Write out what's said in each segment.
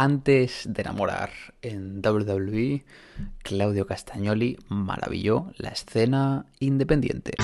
Antes de enamorar en WWE, Claudio Castagnoli maravilló la escena independiente.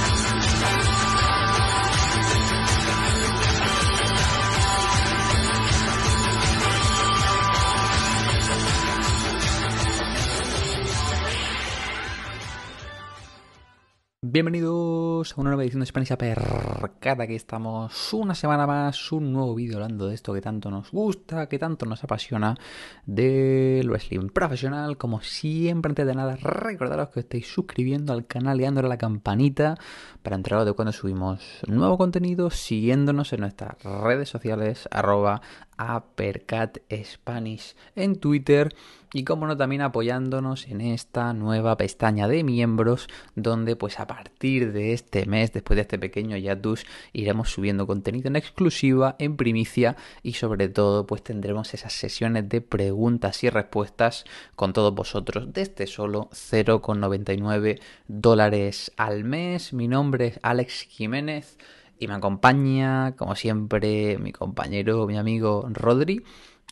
Bienvenidos a una nueva edición de Spanish Percata, que estamos una semana más, un nuevo vídeo hablando de esto que tanto nos gusta, que tanto nos apasiona, del wrestling profesional. Como siempre, antes de nada, recordaros que estáis suscribiendo al canal y dándole a la campanita para enteraros de cuando subimos nuevo contenido, siguiéndonos en nuestras redes sociales, arroba Apercat Spanish en Twitter y como no también apoyándonos en esta nueva pestaña de miembros donde pues a partir de este mes después de este pequeño hiatus iremos subiendo contenido en exclusiva en primicia y sobre todo pues tendremos esas sesiones de preguntas y respuestas con todos vosotros desde solo 0,99 dólares al mes mi nombre es Alex Jiménez y me acompaña, como siempre, mi compañero, mi amigo Rodri,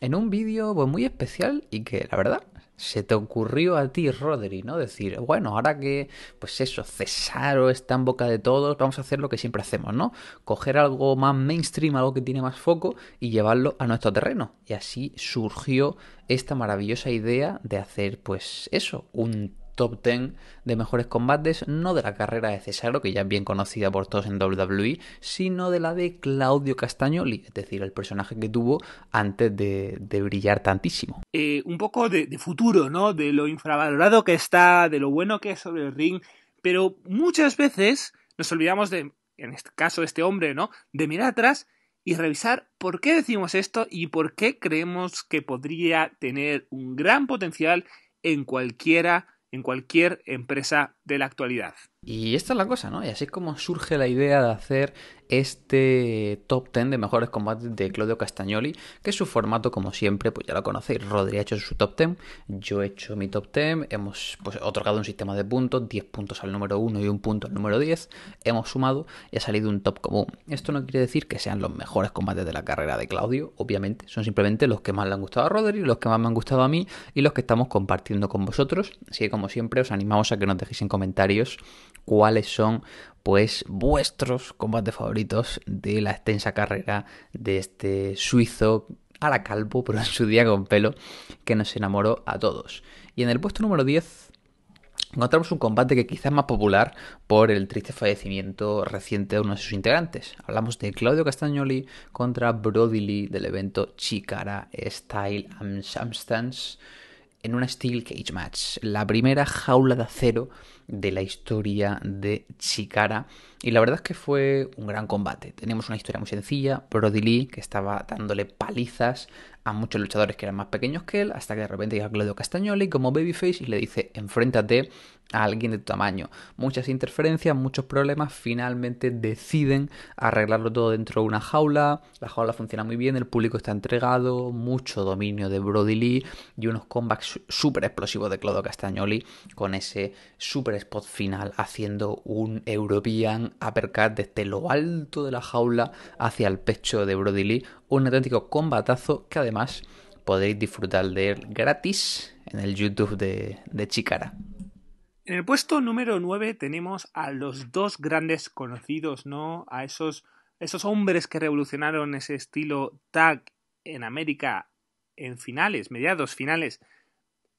en un vídeo pues, muy especial y que la verdad se te ocurrió a ti, Rodri, ¿no? Decir, bueno, ahora que, pues eso, Cesaro está en boca de todos, vamos a hacer lo que siempre hacemos, ¿no? Coger algo más mainstream, algo que tiene más foco y llevarlo a nuestro terreno. Y así surgió esta maravillosa idea de hacer, pues eso, un top 10 de mejores combates, no de la carrera de Cesaro, que ya es bien conocida por todos en WWE, sino de la de Claudio Castagnoli, es decir, el personaje que tuvo antes de, brillar tantísimo. Eh, un poco de, futuro, ¿no? De lo infravalorado que está, de lo bueno que es sobre el ring, pero muchas veces nos olvidamos de, en este caso de este hombre, ¿no? De mirar atrás y revisar por qué decimos esto y por qué creemos que podría tener un gran potencial en cualquiera en cualquier empresa de la actualidad. Y esta es la cosa, ¿no? Y así es como surge la idea de hacer este top 10 de mejores combates de Claudio Castagnoli, que su formato, como siempre, pues ya lo conocéis. Rodri ha hecho su top 10, yo he hecho mi top 10, hemos pues, otorgado un sistema de puntos, 10 puntos al número 1 y un punto al número 10, hemos sumado y ha salido un top común. Esto no quiere decir que sean los mejores combates de la carrera de Claudio, obviamente, son simplemente los que más le han gustado a Rodri, los que más me han gustado a mí y los que estamos compartiendo con vosotros. Así que, como siempre, os animamos a que nos dejéis en comentarios cuáles son pues vuestros combates favoritos de la extensa carrera de este suizo a la calvo, pero en su día con pelo, que nos enamoró a todos. Y en el puesto número 10 encontramos un combate que quizás es más popular por el triste fallecimiento reciente de uno de sus integrantes. Hablamos de Claudio Castagnoli contra Brody Lee del evento Chicara Style and Substance en una Steel Cage Match, la primera jaula de acero de la historia de Chikara. Y la verdad es que fue un gran combate. Tenemos una historia muy sencilla, Brody Lee, que estaba dándole palizas a muchos luchadores que eran más pequeños que él, hasta que de repente llega Claudio Castagnoli como babyface y le dice, enfréntate alguien de tu tamaño. Muchas interferencias, muchos problemas, finalmente deciden arreglarlo todo dentro de una jaula, la jaula funciona muy bien, el público está entregado, mucho dominio de Brody Lee y unos combats súper explosivos de Clodo Castagnoli con ese super spot final haciendo un European uppercut desde lo alto de la jaula hacia el pecho de Brody Lee, un auténtico combatazo que además podéis disfrutar de él gratis en el YouTube de, de Chicara. En el puesto número 9 tenemos a los dos grandes conocidos, ¿no? A esos, esos hombres que revolucionaron ese estilo tag en América en finales, mediados finales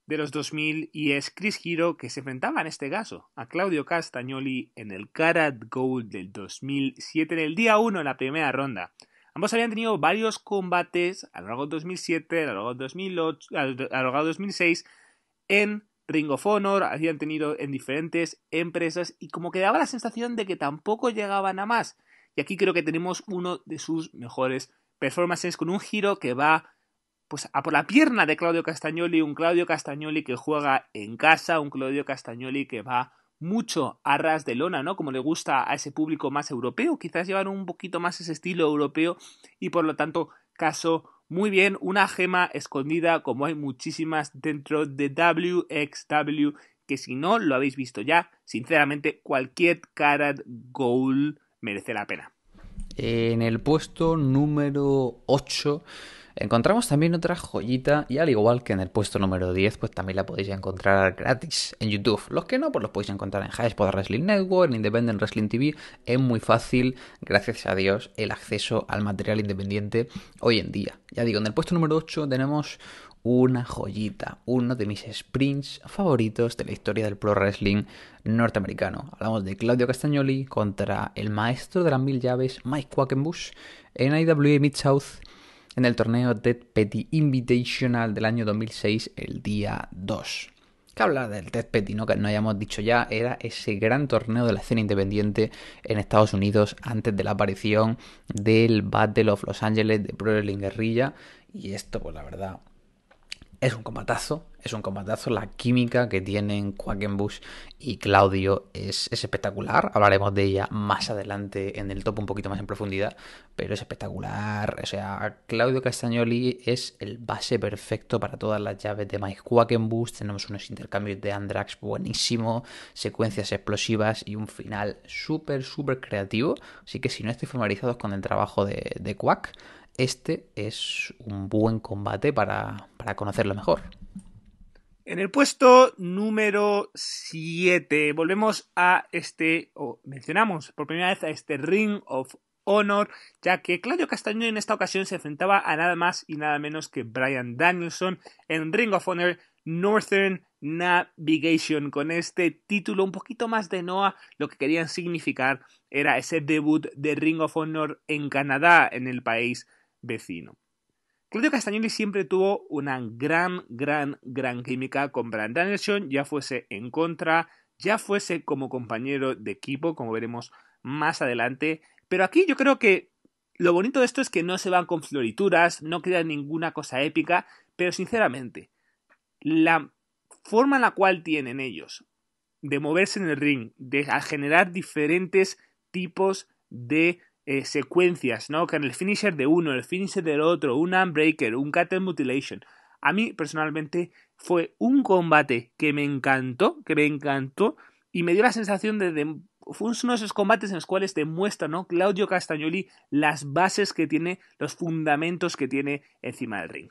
de los 2000 y es Chris Giro que se enfrentaba en este caso a Claudio Castagnoli en el Karat Gold del 2007 en el día 1 en la primera ronda. Ambos habían tenido varios combates a lo largo del 2007, a lo largo de 2008, a lo largo 2006 en Ring of Honor, habían tenido en diferentes empresas y como que daba la sensación de que tampoco llegaban a más. Y aquí creo que tenemos uno de sus mejores performances con un giro que va pues a por la pierna de Claudio Castagnoli, un Claudio Castagnoli que juega en casa, un Claudio Castagnoli que va mucho a ras de lona, ¿no? Como le gusta a ese público más europeo, quizás llevan un poquito más ese estilo europeo y por lo tanto caso muy bien, una gema escondida como hay muchísimas dentro de WXW que si no lo habéis visto ya, sinceramente cualquier carat Gold merece la pena. En el puesto número 8 Encontramos también otra joyita y al igual que en el puesto número 10, pues también la podéis encontrar gratis en YouTube. Los que no, pues los podéis encontrar en Highspot Wrestling Network, en Independent Wrestling TV. Es muy fácil, gracias a Dios, el acceso al material independiente hoy en día. Ya digo, en el puesto número 8 tenemos una joyita, uno de mis sprints favoritos de la historia del pro wrestling norteamericano. Hablamos de Claudio Castagnoli contra el maestro de las mil llaves Mike Quackenbush en IWA Mid South en el torneo Dead Petty Invitational del año 2006, el día 2. Que habla del Dead Petty, ¿no? que no hayamos dicho ya, era ese gran torneo de la escena independiente en Estados Unidos antes de la aparición del Battle of Los Angeles de Pro Guerrilla. Y esto, pues la verdad, es un combatazo, es un combatazo. La química que tienen Quackenbush y Claudio es, espectacular. Hablaremos de ella más adelante en el top un poquito más en profundidad, pero es espectacular. O sea, Claudio Castagnoli es el base perfecto para todas las llaves de Mike Quackenbush. Tenemos unos intercambios de Andrax buenísimo, secuencias explosivas y un final súper, súper creativo. Así que si no estoy familiarizados con el trabajo de, de Quack, este es un buen combate para, conocerlo mejor. En el puesto número 7 volvemos a este, o mencionamos por primera vez a este Ring of Honor, ya que Claudio Castaño en esta ocasión se enfrentaba a nada más y nada menos que Brian Danielson en Ring of Honor Northern Navigation. Con este título un poquito más de Noah, lo que querían significar era ese debut de Ring of Honor en Canadá, en el país vecino. Claudio Castagnoli siempre tuvo una gran, gran, gran química con Brand Anderson, ya fuese en contra, ya fuese como compañero de equipo, como veremos más adelante. Pero aquí yo creo que lo bonito de esto es que no se van con florituras, no crean ninguna cosa épica, pero sinceramente, la forma en la cual tienen ellos de moverse en el ring, de generar diferentes tipos de eh, secuencias, ¿no? Que en el finisher de uno, el finisher del otro, un unbreaker, un cattle mutilation. A mí personalmente fue un combate que me encantó, que me encantó y me dio la sensación de, fue uno de esos combates en los cuales demuestra, ¿no? Claudio Castagnoli las bases que tiene, los fundamentos que tiene encima del ring.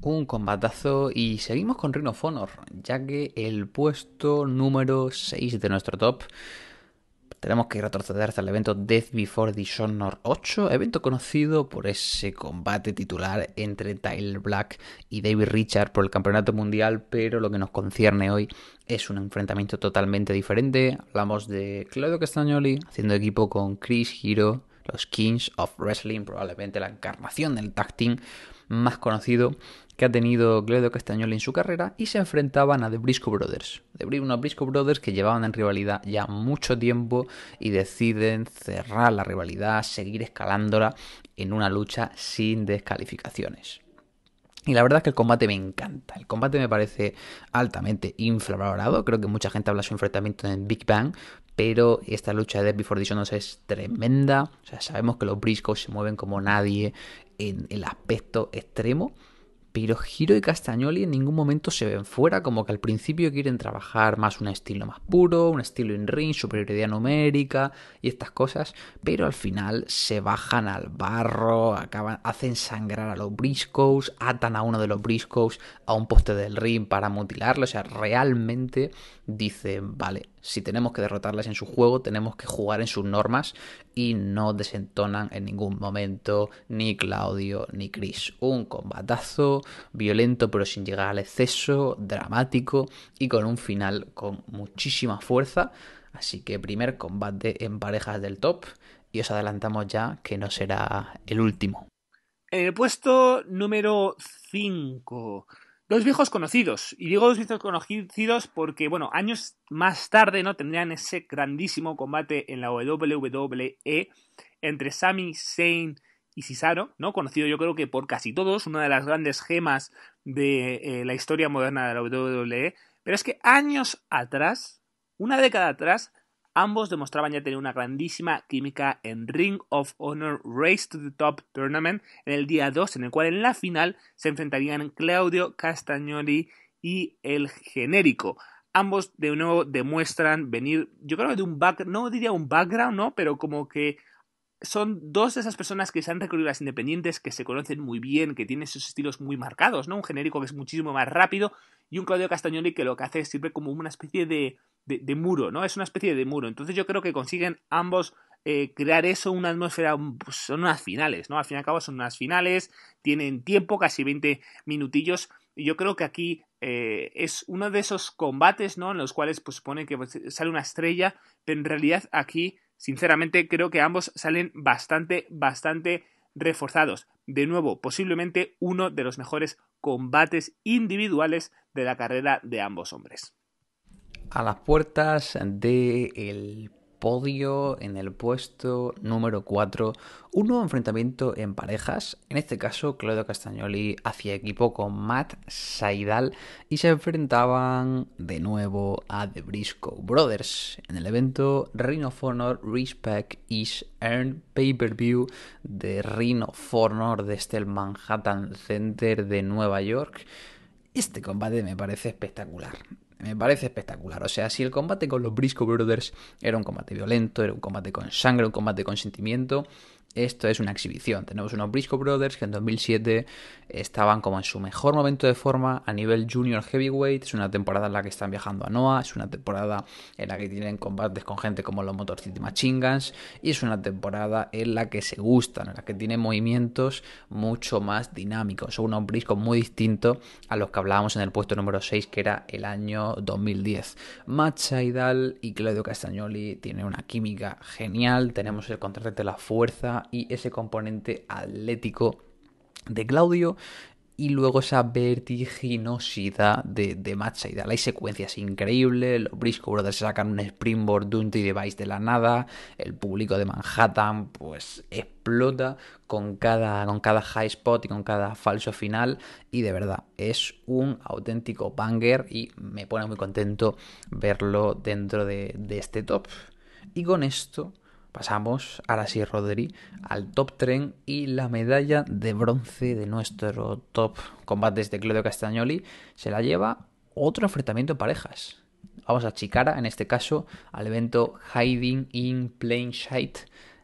Un combatazo y seguimos con Rhino Honor, ya que el puesto número 6 de nuestro top tenemos que retroceder hasta el evento Death Before Dishonored 8, evento conocido por ese combate titular entre Tyler Black y David Richard por el Campeonato Mundial, pero lo que nos concierne hoy es un enfrentamiento totalmente diferente. Hablamos de Claudio Castagnoli haciendo equipo con Chris Hero, los Kings of Wrestling, probablemente la encarnación del tag team más conocido que ha tenido Cledo Castañoli en su carrera y se enfrentaban a The Briscoe Brothers. The unos Briscoe Brothers que llevaban en rivalidad ya mucho tiempo y deciden cerrar la rivalidad, seguir escalándola en una lucha sin descalificaciones. Y la verdad es que el combate me encanta. El combate me parece altamente infravalorado. Creo que mucha gente habla de su enfrentamiento en Big Bang. Pero esta lucha de Death Before Dishonored es tremenda. O sea, sabemos que los Brisco se mueven como nadie en el aspecto extremo. Pero Giro y Castagnoli en ningún momento se ven fuera, como que al principio quieren trabajar más un estilo más puro, un estilo in-ring, superioridad numérica y estas cosas, pero al final se bajan al barro, acaban, hacen sangrar a los briscos, atan a uno de los briscos a un poste del ring para mutilarlo, o sea, realmente dice, vale, si tenemos que derrotarles en su juego, tenemos que jugar en sus normas y no desentonan en ningún momento ni Claudio ni Chris. Un combatazo violento pero sin llegar al exceso, dramático y con un final con muchísima fuerza. Así que primer combate en parejas del top y os adelantamos ya que no será el último. En el puesto número 5 los viejos conocidos. Y digo dos viejos conocidos porque, bueno, años más tarde, ¿no? Tendrían ese grandísimo combate en la WWE entre Sami Zayn y Cesaro, ¿no? Conocido yo creo que por casi todos, una de las grandes gemas de eh, la historia moderna de la WWE. Pero es que años atrás, una década atrás, Ambos demostraban ya tener una grandísima química en Ring of Honor Race to the Top Tournament en el día 2, en el cual en la final se enfrentarían Claudio Castagnoli y el genérico. Ambos de nuevo demuestran venir, yo creo que de un background, no diría un background, ¿no? Pero como que son dos de esas personas que se han recorrido las independientes, que se conocen muy bien, que tienen sus estilos muy marcados, ¿no? Un genérico que es muchísimo más rápido y un Claudio Castagnoli que lo que hace es sirve como una especie de, de, muro, ¿no? Es una especie de muro. Entonces yo creo que consiguen ambos eh, crear eso, una atmósfera, pues son unas finales, ¿no? Al fin y al cabo son unas finales, tienen tiempo, casi 20 minutillos, y yo creo que aquí eh, es uno de esos combates, ¿no? En los cuales pues supone que pues, sale una estrella, pero en realidad aquí Sinceramente creo que ambos salen bastante, bastante reforzados. De nuevo, posiblemente uno de los mejores combates individuales de la carrera de ambos hombres. A las puertas del de podio, en el puesto número 4, un nuevo enfrentamiento en parejas. En este caso, Claudio Castagnoli hacía equipo con Matt Saidal y se enfrentaban de nuevo a The Briscoe Brothers en el evento Ring of Honor Respect is Earned Pay-Per-View de Ring of Honor desde el Manhattan Center de Nueva York. Este combate me parece espectacular. Me parece espectacular. O sea, si el combate con los Briscoe Brothers era un combate violento, era un combate con sangre, un combate con sentimiento, esto es una exhibición. Tenemos unos brisco Brothers que en 2007 estaban como en su mejor momento de forma a nivel junior heavyweight. Es una temporada en la que están viajando a Noah, es una temporada en la que tienen combates con gente como los Motor City Machine y es una temporada en la que se gustan, en la que tienen movimientos mucho más dinámicos. Son unos brisco muy distinto... a los que hablábamos en el puesto número 6 que era el año 2010. Macha Hidal y Claudio Castagnoli tienen una química genial. Tenemos el contraste de la fuerza y ese componente atlético de Claudio y luego esa vertiginosidad de, de y la secuencia secuencias increíble. los Briscoe Brothers sacan un springboard de device de la nada, el público de Manhattan pues explota con cada, con cada high spot y con cada falso final y de verdad es un auténtico banger y me pone muy contento verlo dentro de este top. Y con esto Pasamos ahora sí, Rodri, al top tren y la medalla de bronce de nuestro top combates de Claudio Castagnoli se la lleva otro enfrentamiento en parejas. Vamos a Chicara, en este caso, al evento Hiding in Plain Sight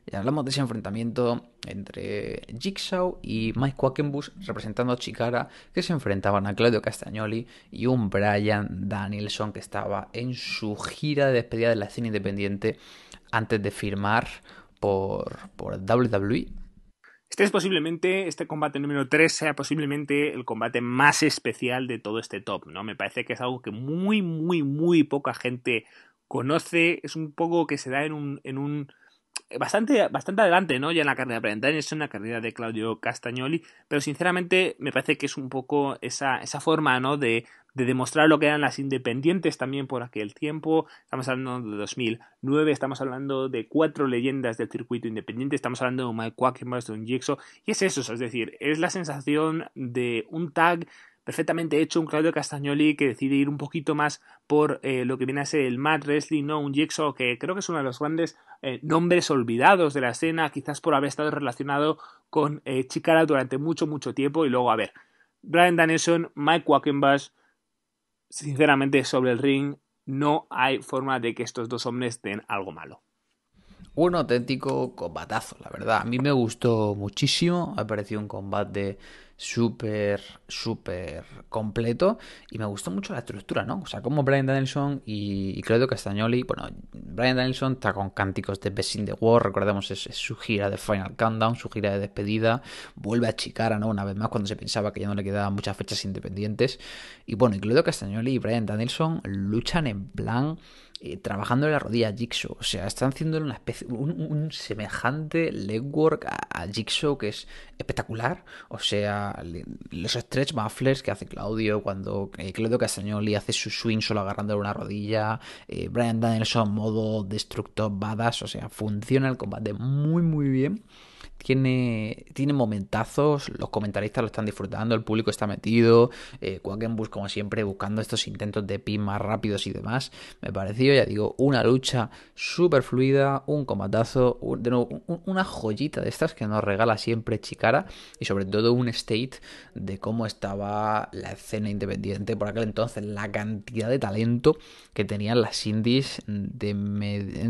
ya hablamos de ese enfrentamiento entre Jigsaw y Mike Quackenbush representando a Chikara que se enfrentaban a Claudio Castagnoli y un Brian Danielson que estaba en su gira de despedida de la escena independiente antes de firmar por, WWE. Este es posiblemente, este combate número 3 sea posiblemente el combate más especial de todo este top, ¿no? Me parece que es algo que muy, muy, muy poca gente conoce. Es un poco que se da en un bastante, bastante adelante, ¿no? Ya en la carrera de una en la carrera de Claudio Castagnoli, pero sinceramente me parece que es un poco esa, esa forma, ¿no? De, de demostrar lo que eran las independientes también por aquel tiempo. Estamos hablando de 2009, estamos hablando de cuatro leyendas del circuito independiente, estamos hablando de Mike Quackenbush, de Jigsaw, y es eso, es decir, es la sensación de un tag perfectamente hecho un Claudio Castagnoli que decide ir un poquito más por eh, lo que viene a ser el Matt wrestling, ¿no? Un Jigsaw que creo que es uno de los grandes eh, nombres olvidados de la escena, quizás por haber estado relacionado con eh, Chikara durante mucho, mucho tiempo. Y luego, a ver, Brian Daneson, Mike Wackenbush, sinceramente, sobre el ring no hay forma de que estos dos hombres den algo malo. Un auténtico combatazo, la verdad. A mí me gustó muchísimo. Ha parecido un combate de súper, súper completo y me gustó mucho la estructura, ¿no? O sea, como Brian Danielson y, Claudio Castagnoli, bueno, Brian Danielson está con cánticos de Best in the War, recordemos, es, su gira de Final Countdown, su gira de despedida, vuelve a Chicara, ¿no? Una vez más, cuando se pensaba que ya no le quedaban muchas fechas independientes. Y bueno, y Claudio Castagnoli y Brian Danielson luchan en plan eh, trabajando en la rodilla Jigsaw. O sea, están haciendo una especie, un, semejante legwork a, Jigsaw que es espectacular. O sea, los stretch mufflers que hace Claudio cuando eh, Claudio Castagnoli hace su swing solo agarrando una rodilla. Eh, Brian Danielson modo destructor badass. O sea, funciona el combate muy, muy bien tiene, tiene momentazos, los comentaristas lo están disfrutando, el público está metido, eh, como siempre buscando estos intentos de pin más rápidos y demás. Me pareció, ya digo, una lucha súper fluida, un combatazo, una joyita de estas que nos regala siempre Chicara y sobre todo un state de cómo estaba la escena independiente por aquel entonces, la cantidad de talento que tenían las indies, de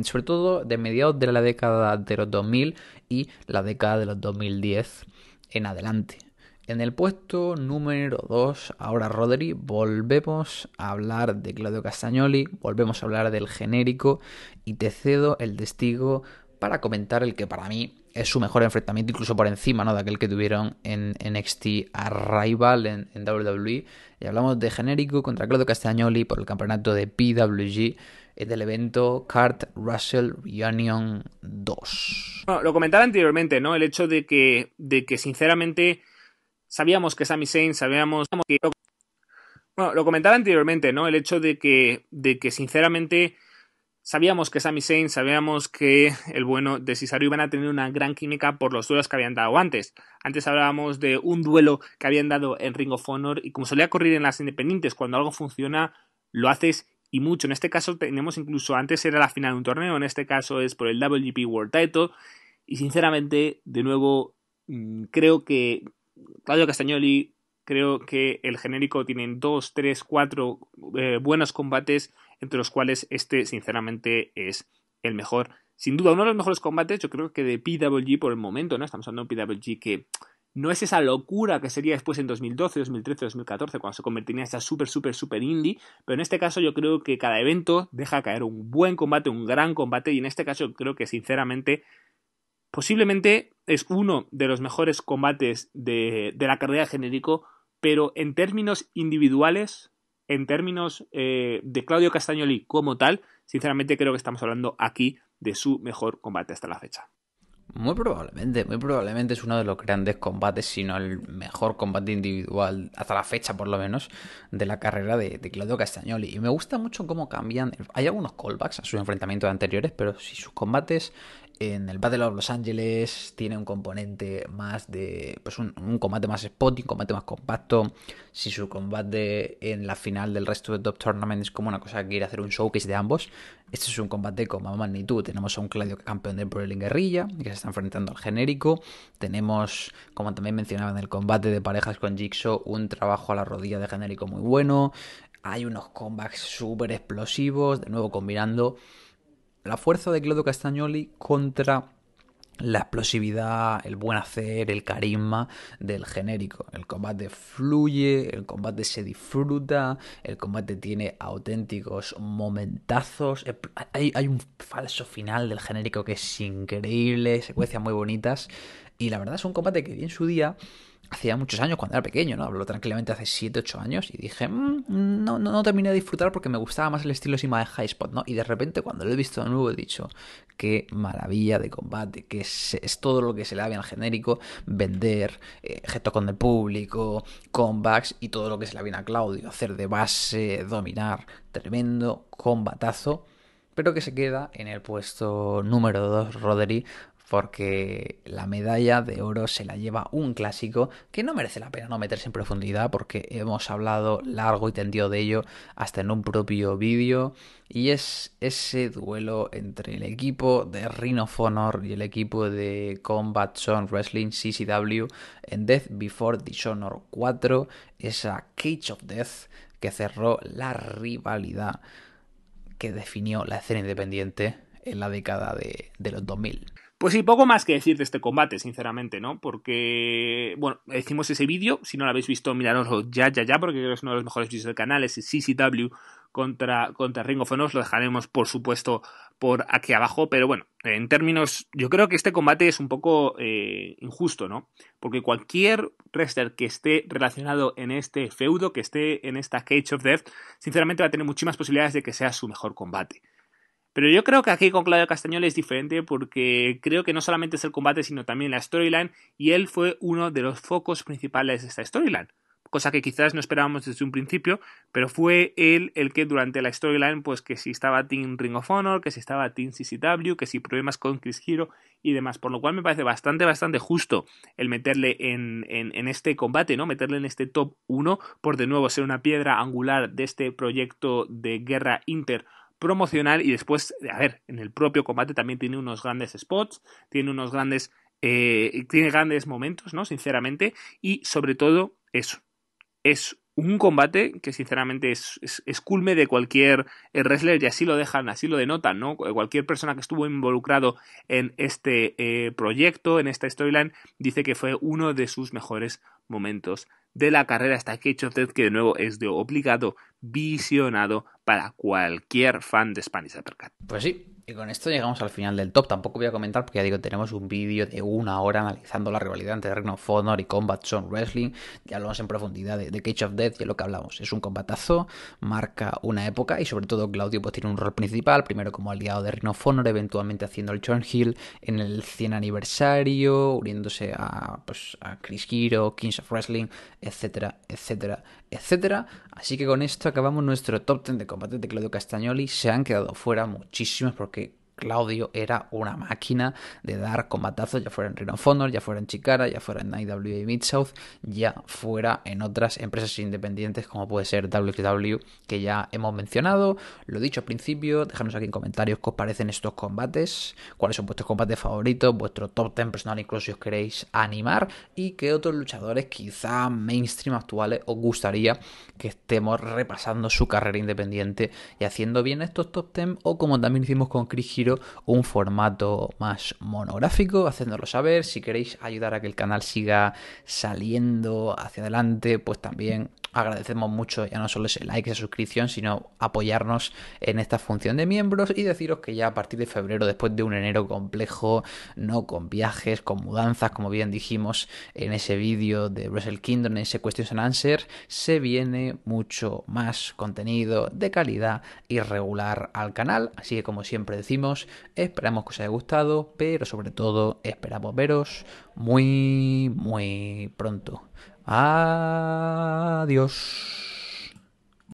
sobre todo de mediados de la década de los 2000 y la década de los 2010 en adelante. En el puesto número 2, ahora Rodri, volvemos a hablar de Claudio Castagnoli, volvemos a hablar del genérico y te cedo el testigo para comentar el que para mí es su mejor enfrentamiento, incluso por encima ¿no? de aquel que tuvieron en, NXT Arrival en, WWE. Y hablamos de genérico contra Claudio Castagnoli por el campeonato de PWG del evento Card Russell Reunion 2. Bueno, lo comentaba anteriormente, ¿no? El hecho de que, de que sinceramente sabíamos que Sami Zayn, sabíamos que... Bueno, lo comentaba anteriormente, ¿no? El hecho de que, de que sinceramente Sabíamos que Sami Zayn, sabíamos que el bueno de Cesaro iban a tener una gran química por los duelos que habían dado antes. Antes hablábamos de un duelo que habían dado en Ring of Honor y como solía ocurrir en las independientes, cuando algo funciona, lo haces y mucho. En este caso tenemos incluso antes era la final de un torneo, en este caso es por el WGP World Title y sinceramente, de nuevo, mm, creo que Claudio Castagnoli Creo que el genérico tiene dos, tres, cuatro eh, buenos combates, entre los cuales este, sinceramente, es el mejor. Sin duda, uno de los mejores combates, yo creo que de PWG por el momento, ¿no? Estamos hablando de un PWG que no es esa locura que sería después en 2012, 2013, 2014, cuando se convertiría en esa súper, súper, super indie, pero en este caso yo creo que cada evento deja caer un buen combate, un gran combate, y en este caso creo que sinceramente Posiblemente es uno de los mejores combates de, la carrera genérico, pero en términos individuales, en términos eh, de Claudio Castagnoli como tal, sinceramente creo que estamos hablando aquí de su mejor combate hasta la fecha. Muy probablemente, muy probablemente es uno de los grandes combates, sino el mejor combate individual, hasta la fecha por lo menos, de la carrera de, de Claudio Castagnoli. Y me gusta mucho cómo cambian. Hay algunos callbacks a sus enfrentamientos anteriores, pero si sus combates en el Battle of Los Ángeles tiene un componente más de. Pues un, combate más spotty, un combate más compacto. Si su combate en la final del resto de Top Tournament es como una cosa que a hacer un showcase de ambos, este es un combate con más magnitud. Tenemos a un Claudio campeón del en Guerrilla, que se está enfrentando al genérico. Tenemos, como también mencionaba en el combate de parejas con Jigsaw, un trabajo a la rodilla de genérico muy bueno. Hay unos combats súper explosivos, de nuevo combinando la fuerza de Claudio Castagnoli contra la explosividad, el buen hacer, el carisma del genérico. El combate fluye, el combate se disfruta, el combate tiene auténticos momentazos. Eh, hay, hay un falso final del genérico que es increíble, secuencias muy bonitas. Y la verdad es un combate que vi en su día, hacía muchos años, cuando era pequeño, ¿no? Hablo tranquilamente hace 7, 8 años y dije, mm, no, no, no, terminé de disfrutar porque me gustaba más el estilo Sima de High Spot, ¿no? Y de repente cuando lo he visto de nuevo he dicho, qué maravilla de combate, que es, todo lo que se le da bien al genérico, vender, eh, gesto con el público, combats, y todo lo que se le viene a Claudio, hacer de base, dominar, tremendo combatazo pero que se queda en el puesto número 2 Roderick porque la medalla de oro se la lleva un clásico que no merece la pena no meterse en profundidad porque hemos hablado largo y tendido de ello hasta en un propio vídeo y es ese duelo entre el equipo de Ring of Honor y el equipo de Combat Zone Wrestling CCW en Death Before Dishonor 4, esa Cage of Death que cerró la rivalidad que definió la escena independiente en la década de los 2000. Pues sí, poco más que decir de este combate, sinceramente, ¿no? Porque, bueno, hicimos ese vídeo, si no lo habéis visto, miradoslo ya, ya, ya, porque creo que es uno de los mejores vídeos del canal, es CCW contra, contra Ring of Honor, lo dejaremos, por supuesto, por aquí abajo, pero bueno, en términos, yo creo que este combate es un poco eh, injusto, ¿no? Porque cualquier wrestler que esté relacionado en este feudo, que esté en esta Cage of Death, sinceramente va a tener muchísimas posibilidades de que sea su mejor combate. Pero yo creo que aquí con Claudio Castañol es diferente porque creo que no solamente es el combate, sino también la storyline, y él fue uno de los focos principales de esta storyline. Cosa que quizás no esperábamos desde un principio, pero fue él el que durante la storyline, pues que si estaba Team Ring of Honor, que si estaba Team CCW, que si problemas con Chris Hero y demás. Por lo cual me parece bastante, bastante justo el meterle en, en, este combate, ¿no? Meterle en este top 1, por de nuevo ser una piedra angular de este proyecto de guerra inter promocional y después, a ver, en el propio combate también tiene unos grandes spots, tiene unos grandes, eh, tiene grandes momentos, ¿no? Sinceramente, y sobre todo eso, es un combate que sinceramente es, culme de cualquier eh, wrestler y así lo dejan, así lo denotan, ¿no? Eh, cualquier persona que estuvo involucrado en este eh, proyecto, en esta storyline, dice que fue uno de sus mejores momentos de la carrera hasta que hecho usted que de nuevo es de obligado visionado para cualquier fan de Spanish Uppercut. Pues sí, con esto llegamos al final del top. Tampoco voy a comentar porque ya digo, tenemos un vídeo de una hora analizando la rivalidad entre Reign of y Combat Zone Wrestling. Ya hablamos en profundidad de, Cage of Death y lo que hablamos. Es un combatazo, marca una época y sobre todo Claudio pues tiene un rol principal, primero como aliado de Reign of eventualmente haciendo el John Hill en el 100 aniversario, uniéndose a, pues, a Chris Hero, Kings of Wrestling, etcétera, etcétera, etcétera. Así que con esto acabamos nuestro top 10 de combate de Claudio Castagnoli. Se han quedado fuera muchísimos porque Claudio era una máquina de dar combatazos, ya fuera en Rhino Honor, ya fuera en Chicara, ya fuera en IWA Mid South, ya fuera en otras empresas independientes como puede ser WWE que ya hemos mencionado. Lo dicho al principio, dejadnos aquí en comentarios qué os parecen estos combates, cuáles son vuestros combates favoritos, vuestro top 10 personal incluso si os queréis animar y qué otros luchadores quizá mainstream actuales os gustaría que estemos repasando su carrera independiente y haciendo bien estos top 10 o como también hicimos con Chris Hero un formato más monográfico, haciéndolo saber. Si queréis ayudar a que el canal siga saliendo hacia adelante, pues también agradecemos mucho ya no solo ese like, y esa suscripción, sino apoyarnos en esta función de miembros y deciros que ya a partir de febrero, después de un enero complejo, no con viajes, con mudanzas, como bien dijimos en ese vídeo de Russell Kingdom, en ese Questions and Answers se viene mucho más contenido de calidad y regular al canal. Así que como siempre decimos, esperamos que os haya gustado, pero sobre todo esperamos veros muy, muy pronto. Adiós.